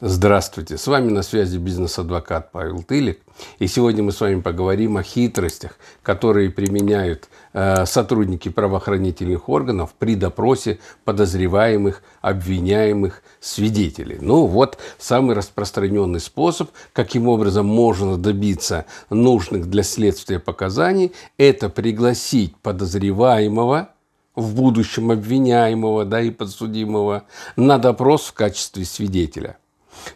Здравствуйте, с вами на связи бизнес-адвокат Павел Тылик. И сегодня мы с вами поговорим о хитростях, которые применяют э, сотрудники правоохранительных органов при допросе подозреваемых, обвиняемых, свидетелей. Ну вот самый распространенный способ, каким образом можно добиться нужных для следствия показаний, это пригласить подозреваемого, в будущем обвиняемого да, и подсудимого на допрос в качестве свидетеля –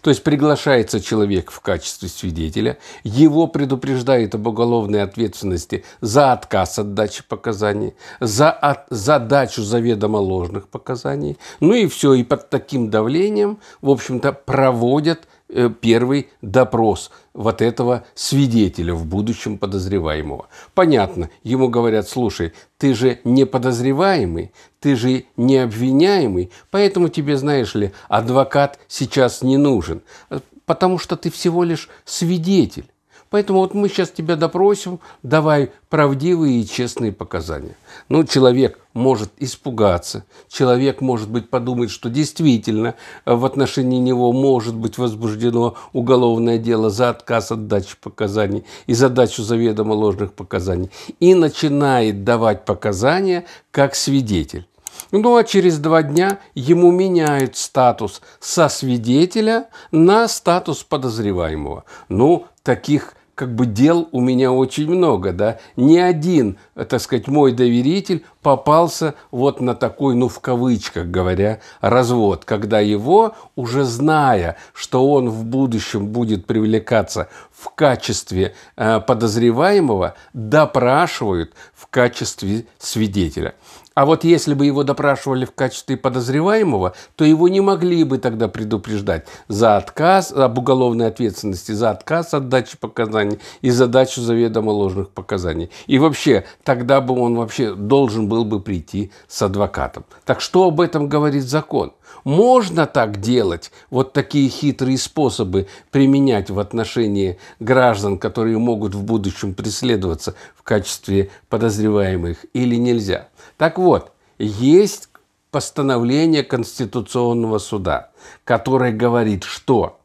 то есть приглашается человек в качестве свидетеля, его предупреждают об уголовной ответственности за отказ от дачи показаний, за, от, за дачу заведомо ложных показаний. Ну и все, и под таким давлением, в общем-то, проводят Э, первый допрос вот этого свидетеля в будущем подозреваемого. Понятно, ему говорят, слушай, ты же не подозреваемый, ты же не обвиняемый, поэтому тебе, знаешь ли, адвокат сейчас не нужен, э, потому что ты всего лишь свидетель. Поэтому вот мы сейчас тебя допросим, давай правдивые и честные показания. Ну, человек может испугаться, человек, может быть, подумать, что действительно э, в отношении него может быть возбуждено уголовное дело за отказ от дачи показаний и за дачу заведомо ложных показаний. И начинает давать показания как свидетель. Ну а через два дня ему меняют статус со свидетеля на статус подозреваемого. Ну, таких как бы дел у меня очень много, да. Ни один, так сказать, мой доверитель попался вот на такой, ну, в кавычках говоря, развод, когда его, уже зная, что он в будущем будет привлекаться в качестве э, подозреваемого, допрашивают в качестве свидетеля. А вот если бы его допрашивали в качестве подозреваемого, то его не могли бы тогда предупреждать за отказ, об уголовной ответственности за отказ от дачи показаний и за дачу заведомо ложных показаний. И вообще, тогда бы он вообще должен был бы прийти с адвокатом. Так что об этом говорит закон? Можно так делать, вот такие хитрые способы применять в отношении граждан, которые могут в будущем преследоваться в качестве подозреваемых, или нельзя? Так вот, есть постановление Конституционного суда, которое говорит, что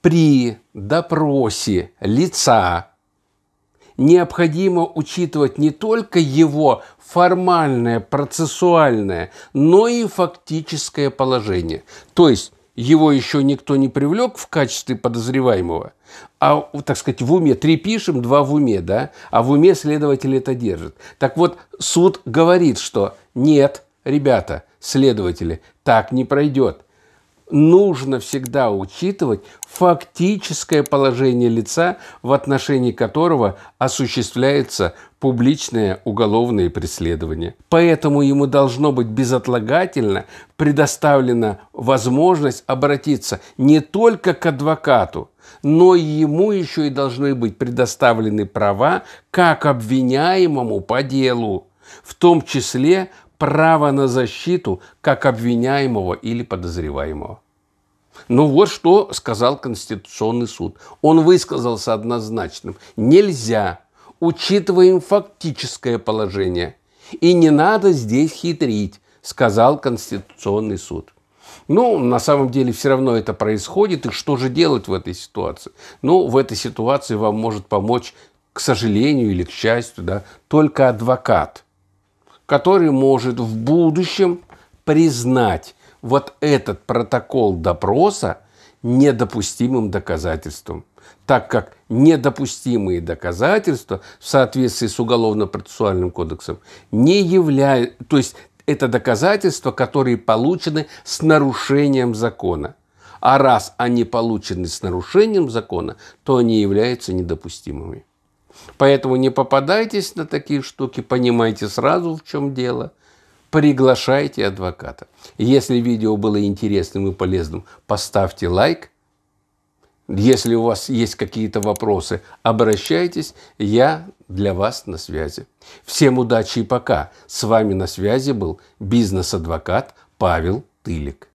при допросе лица необходимо учитывать не только его формальное, процессуальное, но и фактическое положение. То есть его еще никто не привлек в качестве подозреваемого, а, так сказать, в уме, три пишем, два в уме, да, а в уме следователь это держит. Так вот, суд говорит, что нет, ребята, следователи, так не пройдет. Нужно всегда учитывать фактическое положение лица, в отношении которого осуществляется публичное уголовное преследование. Поэтому ему должно быть безотлагательно предоставлена возможность обратиться не только к адвокату, но ему еще и должны быть предоставлены права как обвиняемому по делу, в том числе право на защиту как обвиняемого или подозреваемого. Ну вот что сказал Конституционный суд. Он высказался однозначным. Нельзя учитываем фактическое положение. И не надо здесь хитрить, сказал Конституционный суд. Ну, на самом деле все равно это происходит, и что же делать в этой ситуации? Ну, в этой ситуации вам может помочь, к сожалению или к счастью, да, только адвокат, который может в будущем признать вот этот протокол допроса недопустимым доказательством, так как недопустимые доказательства в соответствии с Уголовно-процессуальным кодексом не являются, то есть это доказательства, которые получены с нарушением закона. А раз они получены с нарушением закона, то они являются недопустимыми. Поэтому не попадайтесь на такие штуки, понимайте сразу, в чем дело – приглашайте адвоката. Если видео было интересным и полезным, поставьте лайк. Если у вас есть какие-то вопросы, обращайтесь, я для вас на связи. Всем удачи и пока. С вами на связи был бизнес-адвокат Павел Тылик.